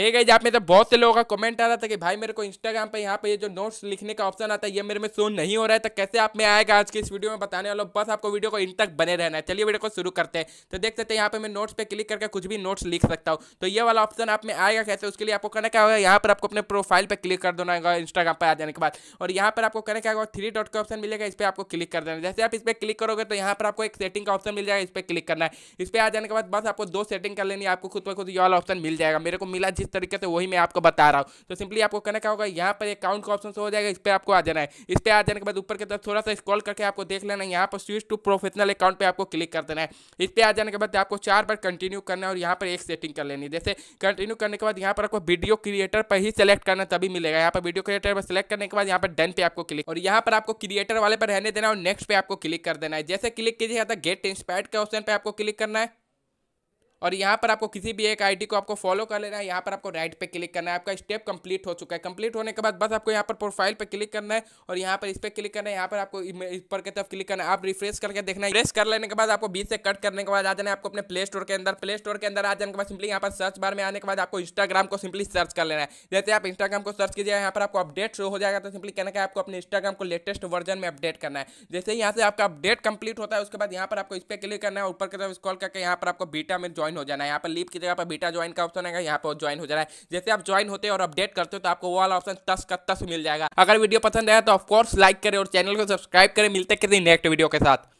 हे आप में तो बहुत से लोगों का कमेंट आ रहा था कि भाई मेरे को इंस्टाग्राम पे यहाँ पे ये जो नोट्स लिखने का ऑप्शन आता है ये मेरे में शो नहीं हो रहा है तो कैसे आप में आएगा आज के इस वीडियो में बताने वाला बस आपको वीडियो को इन तक बने रहना है चलिए वीडियो को शुरू करते हैं तो देख सकते हैं यहाँ पे मैं नोट्स पे क्लिक करके कुछ भी नोट्स लिख सकता हूँ तो ये वाला ऑप्शन आप में आएगा कैसे उसके लिए आपको करना क्या होगा यहाँ पर आपको अपने प्रोफाइल पर क्लिक कर देना होगा इंस्टाग्राम पर आ जाने के बाद और यहाँ पर आपको करना क्या होगा थ्री डॉट का ऑप्शन मिलेगा इस पर आपको क्लिक कर देना जैसे आप इस पर क्लिक करोगे तो यहाँ पर आपको एक सेटिंग का ऑप्शन मिल जाएगा इस पर क्लिक करना है इस पर आ जाने के बाद बस आपको दो सेटिंग कर लेनी है आपको खुद पर खुद ये वाला ऑप्शन मिल जाएगा मेरे को मिला जिस किस तरीके से वही मैं आपको बता रहा हूँ तो सिंपली आपको करना क्या होगा यहाँ पर अकाउंट का ऑप्शन हो जाएगा इस पर आपको आ जाना है इस पर आ जाने के बाद ऊपर की तरफ थोड़ा सा स्कॉल करके आपको देख लेना है यहाँ पर स्विच टू प्रोफेशनल अकाउंट पर आपको क्लिक कर देना है इस पर आ जाने के बाद आपको चार बार कंटिन्यू करना है और यहाँ पर एक सेटिंग कर लेनी है जैसे कंटिन्यू करने के बाद यहाँ पर आपको वीडियो क्रिएटर पर ही सेलेक्ट करना तभी मिलेगा यहाँ पर वीडियो क्रिएटर पर सेलेक्ट करने के बाद यहाँ पर डन पे आपको क्लिक और यहाँ पर आपको क्रिएटर वाले पर रहने देना और नेक्स्ट पे आपको क्लिक कर देना है जैसे क्लिक कीजिएगा गेट तो इंस्पायर्ड के ऑप्शन पर आपको क्लिक करना है और यहाँ पर आपको किसी भी एक आईडी को आपको फॉलो कर लेना है यहाँ पर आपको राइट पे क्लिक करना है आपका स्टेप कंप्लीट हो चुका है कंप्लीट होने के बाद बस आपको यहाँ पर प्रोफाइल पे क्लिक करना है और यहाँ पर इस पर क्लिक करना है यहाँ पर आपको इस पर की तरफ क्लिक करना है आप रिफ्रेश करके देखना है रिफ्रेश कर लेने के बाद आपको बीच से कट करने के बाद आ जाना है आपको अपने प्ले स्टोर के अंदर प्ले स्टोर के अंदर आ जाने के बाद सिंपली यहाँ पर सर्च बार में आने के बाद आपको इंस्टाग्राम को सिंपली सर्च कर लेना है जैसे आप इंस्टाग्राम को सर्च कीजिए यहाँ पर आपको अपडेट शो हो जाएगा तो सिंपली कहना है आपको अपने इंस्टाग्राम को लेटेस्ट वर्जन में अपडेट करना है जैसे यहाँ से आपका अपडेट कंप्लीट होता है उसके बाद यहाँ पर आपको इस पर क्लिक करना है ऊपर की तरफ स्कॉल करके यहाँ पर आपको बीटा में ज्वाइन ज्वाइन हो जाना है यहाँ पर लीप की जगह पर बीटा ज्वाइन का ऑप्शन आएगा यहाँ पर ज्वाइन हो जाना है जैसे आप ज्वाइन होते हैं और अपडेट करते हो तो आपको वो वाला ऑप्शन तस का तस मिल जाएगा अगर वीडियो पसंद आया तो ऑफकोर्स लाइक करें और चैनल को सब्सक्राइब करें मिलते किसी नेक्स्ट वीडियो के साथ